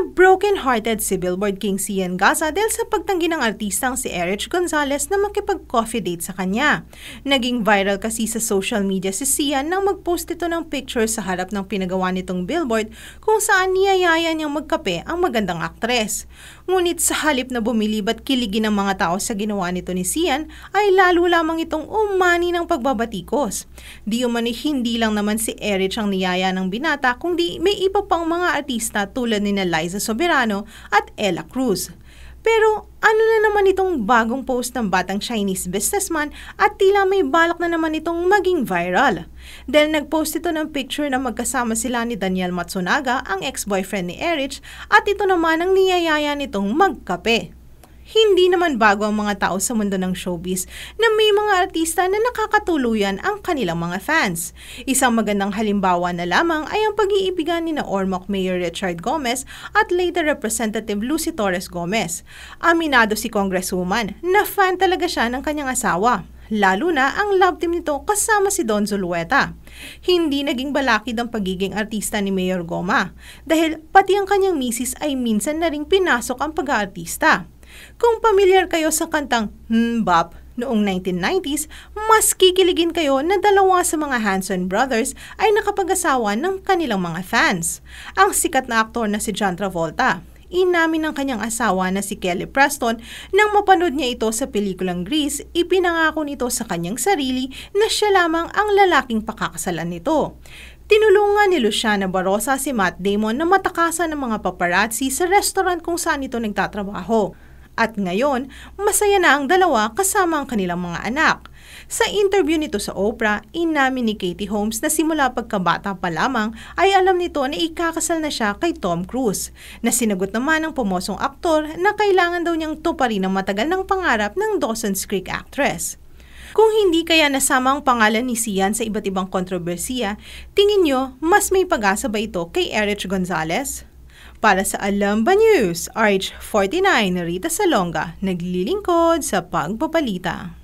na Broken-hearted si Billboard King Cian Gaza dahil sa pagtanggi ng artistang si Erich Gonzalez na makipag-coffee date sa kanya. Naging viral kasi sa social media si Cian nang mag-post ito ng picture sa harap ng pinagawa nitong Billboard kung saan niyayaya niyang magkape ang magandang aktres. Ngunit sa halip na bumili ba't kiligin ng mga tao sa ginawa nito ni Cian ay lalo lamang itong umani ng pagbabatikos. Di umani hindi lang naman si Erich ang niyaya ng binata kundi may iba pang mga artista tulad ni Liza Soberano at Ella Cruz. Pero ano na naman itong bagong post ng batang Chinese businessman at tila may balak na naman itong maging viral. Dahil nagpost ito ng picture na magkasama sila ni Daniel Matsunaga, ang ex-boyfriend ni Erich, at ito naman ang niyayaya nitong magkape. Hindi naman bago ang mga tao sa mundo ng showbiz na may mga artista na nakakatuluyan ang kanilang mga fans. Isang magandang halimbawa na lamang ay ang pag-iibigan ni na Ormoc Mayor Richard Gomez at later Representative Lucy Torres Gomez. Aminado si Congresswoman na fan talaga siya ng kanyang asawa lalo na ang love team nito kasama si Don Zulueta. Hindi naging balakid ang pagiging artista ni Mayor Goma dahil pati ang kanyang misis ay minsan na ring pinasok ang pag-aartista. Kung pamilyar kayo sa kantang Mbop noong 1990s, mas kikiligin kayo na dalawa sa mga Hanson brothers ay nakapag-asawa ng kanilang mga fans. Ang sikat na aktor na si John Travolta, inamin ng kanyang asawa na si Kelly Preston nang mapanood niya ito sa pelikulang Grease, ipinangako nito sa kanyang sarili na siya lamang ang lalaking pakakasalan nito. Tinulungan ni Luciana Barosa si Matt Damon na matakasan ng mga paparazzi sa restaurant kung saan ito nagtatrabaho. At ngayon, masaya na ang dalawa kasama ang kanilang mga anak. Sa interview nito sa Oprah, inamin ni Katie Holmes na simula pagkabata pa lamang ay alam nito na ikakasal na siya kay Tom Cruise, na sinagot naman ng pumosong aktor na kailangan daw niyang tuparin ng matagal ng pangarap ng Dawson's Creek actress. Kung hindi kaya nasama ang pangalan ni Sian sa iba't ibang kontrobersiya, tingin nyo mas may pag-asa ba ito kay Erich Gonzalez? Para sa Alamba News, RH49, Rita Salonga, naglilingkod sa pagpapalita.